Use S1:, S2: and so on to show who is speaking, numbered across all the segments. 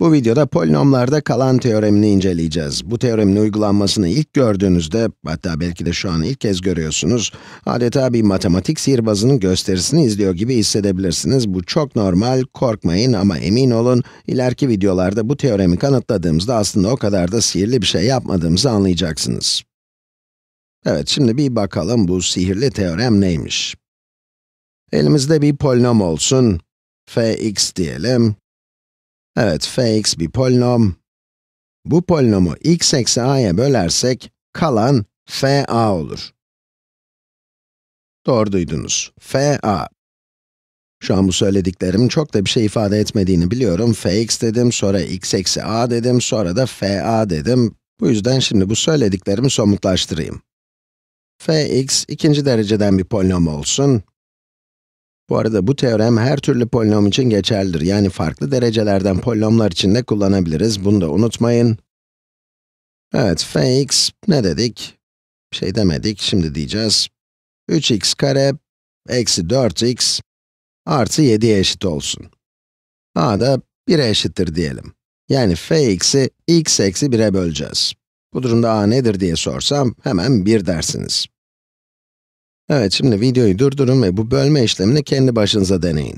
S1: Bu videoda polinomlarda kalan teoremini inceleyeceğiz. Bu teoremin uygulanmasını ilk gördüğünüzde, hatta belki de şu an ilk kez görüyorsunuz, adeta bir matematik sihirbazının gösterisini izliyor gibi hissedebilirsiniz. Bu çok normal, korkmayın ama emin olun, ileriki videolarda bu teoremi kanıtladığımızda aslında o kadar da sihirli bir şey yapmadığımızı anlayacaksınız. Evet, şimdi bir bakalım bu sihirli teorem neymiş? Elimizde bir polinom olsun, fx diyelim, Evet, fx bir polinom. Bu polinomu x eksi a'ya bölersek, kalan fa olur. Doğru duydunuz, fa. Şu an bu söylediklerim çok da bir şey ifade etmediğini biliyorum. fx dedim, sonra x eksi a dedim, sonra da fa dedim. Bu yüzden şimdi bu söylediklerimi somutlaştırayım. fx ikinci dereceden bir polinom olsun. Bu arada bu teorem her türlü polinom için geçerlidir. Yani farklı derecelerden polinomlar için de kullanabiliriz. Bunu da unutmayın. Evet, fx ne dedik? Bir şey demedik, şimdi diyeceğiz. 3x kare eksi 4x artı 7'ye eşit olsun. a da 1'e eşittir diyelim. Yani fx'i x eksi 1'e böleceğiz. Bu durumda a nedir diye sorsam hemen 1 dersiniz. Evet, şimdi videoyu durdurun ve bu bölme işlemini kendi başınıza deneyin.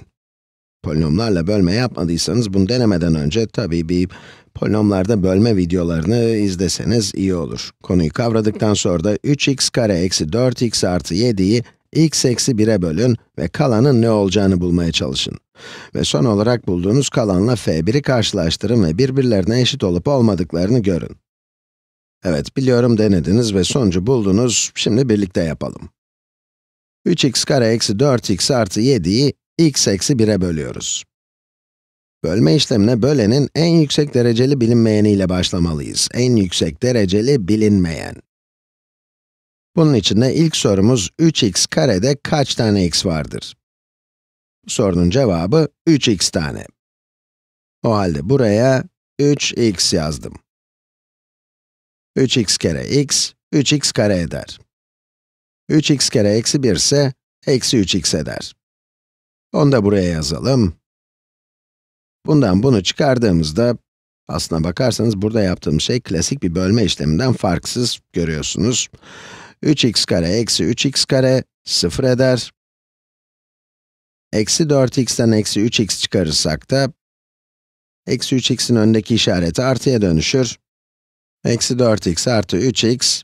S1: Polinomlarla bölme yapmadıysanız bunu denemeden önce tabii bir polinomlarda bölme videolarını izleseniz iyi olur. Konuyu kavradıktan sonra da 3x kare eksi 4x artı 7'yi x eksi 1'e bölün ve kalanın ne olacağını bulmaya çalışın. Ve son olarak bulduğunuz kalanla f1'i karşılaştırın ve birbirlerine eşit olup olmadıklarını görün. Evet, biliyorum denediniz ve sonucu buldunuz. Şimdi birlikte yapalım. 3x kare eksi 4x artı 7'yi x eksi 1'e bölüyoruz. Bölme işlemine bölenin en yüksek dereceli bilinmeyeniyle başlamalıyız. En yüksek dereceli bilinmeyen. Bunun için de ilk sorumuz 3x karede kaç tane x vardır? sorunun cevabı 3x tane. O halde buraya 3x yazdım. 3x kere x, 3x kare eder. 3x kere eksi 1 ise, eksi 3x eder. Onu da buraya yazalım. Bundan bunu çıkardığımızda, aslına bakarsanız burada yaptığım şey klasik bir bölme işleminden farksız görüyorsunuz. 3x kare eksi 3x kare 0 eder. Eksi 4x'ten eksi 3x çıkarırsak da, eksi 3x'in öndeki işareti artıya dönüşür. Eksi 4x artı 3x,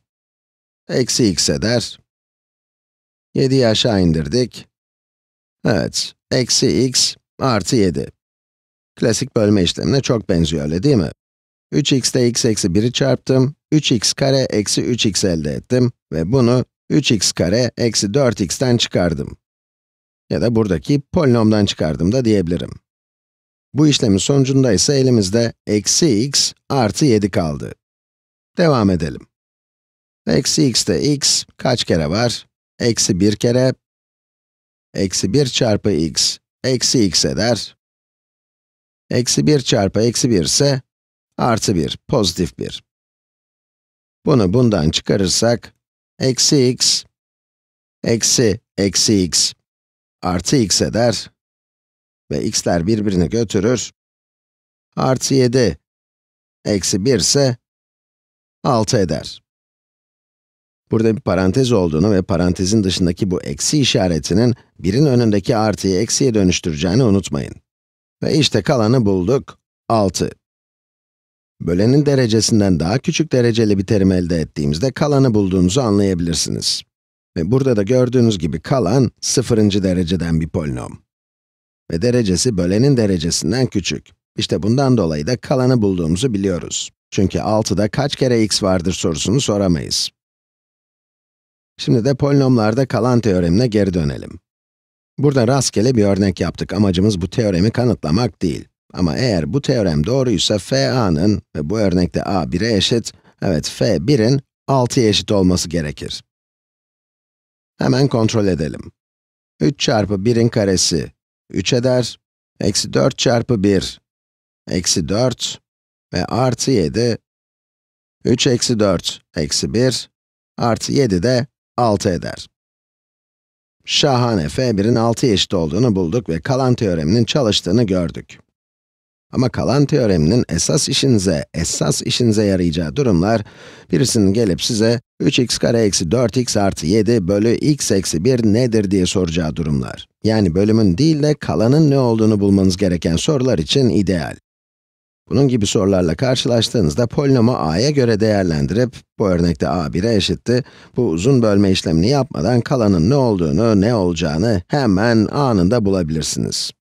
S1: eksi x eder. 7'yi aşağı indirdik. Evet, eksi x artı 7. Klasik bölme işlemine çok benziyor öyle değil mi? 3x'te x eksi 1'i çarptım, 3x kare eksi 3x elde ettim ve bunu 3x kare eksi 4x'ten çıkardım. Ya da buradaki polinomdan çıkardım da diyebilirim. Bu işlemin sonucunda ise elimizde eksi x artı 7 kaldı. Devam edelim. Eksi x'te x kaç kere var? Eksi 1 kere, eksi 1 çarpı x, eksi x eder. Eksi 1 çarpı eksi 1 ise, artı 1, pozitif 1. Bunu bundan çıkarırsak, eksi x, eksi eksi x, artı x eder. Ve x'ler birbirini götürür. Artı 7, eksi 1 ise, 6 eder. Burada bir parantez olduğunu ve parantezin dışındaki bu eksi işaretinin birin önündeki artıyı eksiye dönüştüreceğini unutmayın. Ve işte kalanı bulduk. 6. Bölenin derecesinden daha küçük dereceli bir terim elde ettiğimizde kalanı bulduğunuzu anlayabilirsiniz. Ve burada da gördüğünüz gibi kalan, sıfırıncı dereceden bir polinom. Ve derecesi bölenin derecesinden küçük. İşte bundan dolayı da kalanı bulduğumuzu biliyoruz. Çünkü 6'da kaç kere x vardır sorusunu soramayız. Şimdi de polinomlarda kalan teoremine geri dönelim. Burada rastgele bir örnek yaptık. Amacımız bu teoremi kanıtlamak değil. Ama eğer bu teorem doğruysa f a'nın ve bu örnekte a 1'e eşit, evet f 1'in 6'ya eşit olması gerekir. Hemen kontrol edelim. 3 çarpı 1'in karesi 3 eder, eksi 4 çarpı 1, eksi 4 ve artı 7, 3 eksi 4, eksi 1, artı 7 de 6 eder. Şahane f1'in 6 eşit olduğunu bulduk ve kalan teoreminin çalıştığını gördük. Ama kalan teoreminin esas işinize, esas işinize yarayacağı durumlar, birisinin gelip size 3x kare eksi 4x artı 7 bölü x eksi 1 nedir diye soracağı durumlar. Yani bölümün değil de kalanın ne olduğunu bulmanız gereken sorular için ideal. Bunun gibi sorularla karşılaştığınızda polinomu a'ya göre değerlendirip, bu örnekte a 1'e eşitti, bu uzun bölme işlemini yapmadan kalanın ne olduğunu, ne olacağını hemen anında bulabilirsiniz.